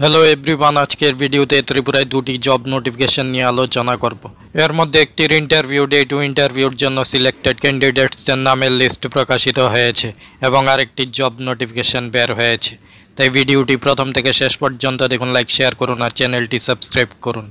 hello everyone আজকের ভিডিওতে ত্রিপুরায় দুটি জব নোটিফিকেশন নিয়ে আলোচনা করব এর মধ্যে একটির ইন্টারভিউ ডে টু ইন্টারভিউর জন্য সিলেক্টেড ক্যান্ডিডেটসদের নামের লিস্ট প্রকাশিত হয়েছে এবং আরেকটি জব নোটিফিকেশন বের হয়েছে তাই ভিডিওটি প্রথম থেকে শেষ পর্যন্ত দেখুন লাইক শেয়ার করুন আর চ্যানেলটি সাবস্ক্রাইব করুন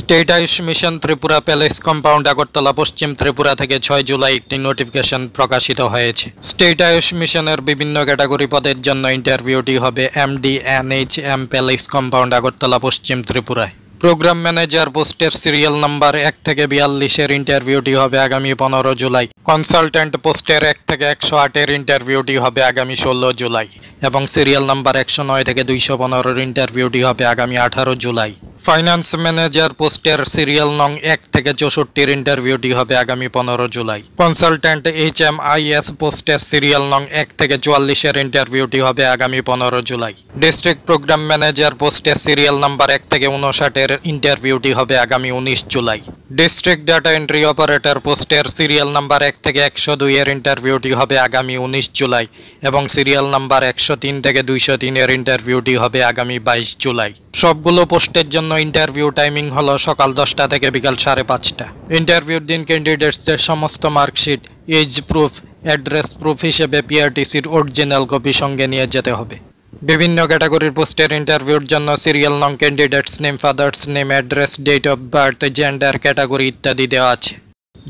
state Ayush mission Tripura palace compound Agartala পশ্চিম ত্রিপুরা থেকে ছয় জুলাই একটি নোটিফিকেশন প্রকাশিত হয়েছে স্টেট আয়ুষ মিশনের বিভিন্ন ক্যাটাগরি পদের জন্য ইন্টারভিউটি হবে MD H M palace compound Agartala পশ্চিম ত্রিপুরায় প্রোগ্রাম ম্যানেজার পোস্টের সিরিয়াল নাম্বার এক থেকে বিয়াল্লিশের ইন্টারভিউটি হবে আগামী পনেরো জুলাই কনসালট্যান্ট পোস্টের এক থেকে একশো আটের ইন্টারভিউটি হবে আগামী ষোলো জুলাই এবং সিরিয়াল নাম্বার একশো নয় থেকে দুইশো পনেরোর ইন্টারভিউটি হবে আগামী আঠারো জুলাই ফাইন্যান্স ম্যানেজার পোস্টের সিরিয়াল নং এক থেকে চৌষট্টির ইন্টারভিউটি হবে আগামী পনেরো July consultant H M I S পোস্টের সিরিয়াল নং এক থেকে চুয়াল্লিশের ইন্টারভিউটি হবে আগামী পনেরো জুলাই ডিস্ট্রিক্ট প্রোগ্রাম ম্যানেজার পোস্টের সিরিয়াল নাম্বার এক থেকে উনষাটের ইন্টারভিউটি হবে আগামী উনিশ July district data entry operator পোস্টের সিরিয়াল নাম্বার এক থেকে একশো দুইয়ের ইন্টারভিউটি হবে আগামী উনিশ জুলাই এবং সিরিয়াল নাম্বার একশো তিন থেকে দুইশো তিনের ইন্টারভিউটি হবে আগামী বাইশ জুলাই সবগুলো পোস্টের জন্য ইন্টারভিউ টাইমিং হলো সকাল দশটা থেকে বিকাল সাড়ে পাঁচটা ইন্টারভিউর দিন ক্যান্ডিডেটসদের সমস্ত marksheet age proof address proof হিসেবে পিআরটিসির অরিজিনাল কপি সঙ্গে নিয়ে যেতে হবে বিভিন্ন ক্যাটাগরির পোস্টের ইন্টারভিউর জন্য সিরিয়াল নং candidates name father's name address date of birth gender category ইত্যাদি দেওয়া আছে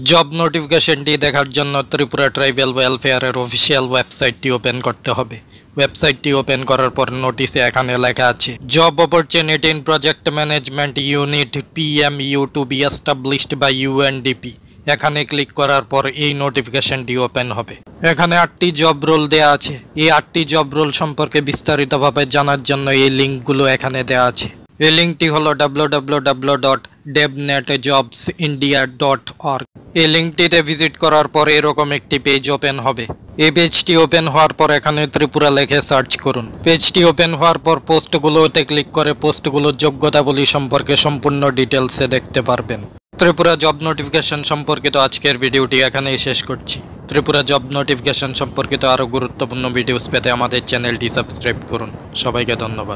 জব নোটিফিকেশনটি দেখার জন্য ত্রিপুরা ট্রাইবাল ওয়েলফেয়ারের অফিসিয়াল ওয়েবসাইটটি ওপেন করতে হবে ওয়েবসাইটটি ওপেন করার পর নোটিশে এখানে লেখা আছে job opportunity in project management unit PMU to be established by UNDP এখানে ক্লিক করার পর এই নোটিফিকেশনটি ওপেন হবে এখানে আটটি জব রোল দেয়া আছে এই আটটি জব রোল সম্পর্কে বিস্তারিতভাবে জানার জন্য এই লিঙ্কগুলো এখানে দেয়া আছে এই লিঙ্কটি হলো www.devnetjobsindia.org এই লিঙ্কটিতে ভিজিট করার পর এরকম একটি পেজ ওপেন হবে এই পেজটি ওপেন হওয়ার পর এখানে ত্রিপুরা লেখে সার্চ করুন পেজটি ওপেন হওয়ার পর পোস্টগুলোতে ক্লিক করে পোস্টগুলোর যোগ্যতাবলী সম্পর্কে সম্পূর্ণ ডিটেলসে দেখতে পারবেন ত্রিপুরা জব নোটিফিকেশন সম্পর্কিত আজকের ভিডিওটি এখানেই শেষ করছি ত্রিপুরা জব নোটিফিকেশন সম্পর্কিত আরও গুরুত্বপূর্ণ ভিডিওস পেতে আমাদের চ্যানেলটি সাবস্ক্রাইব করুন সবাইকে ধন্যবাদ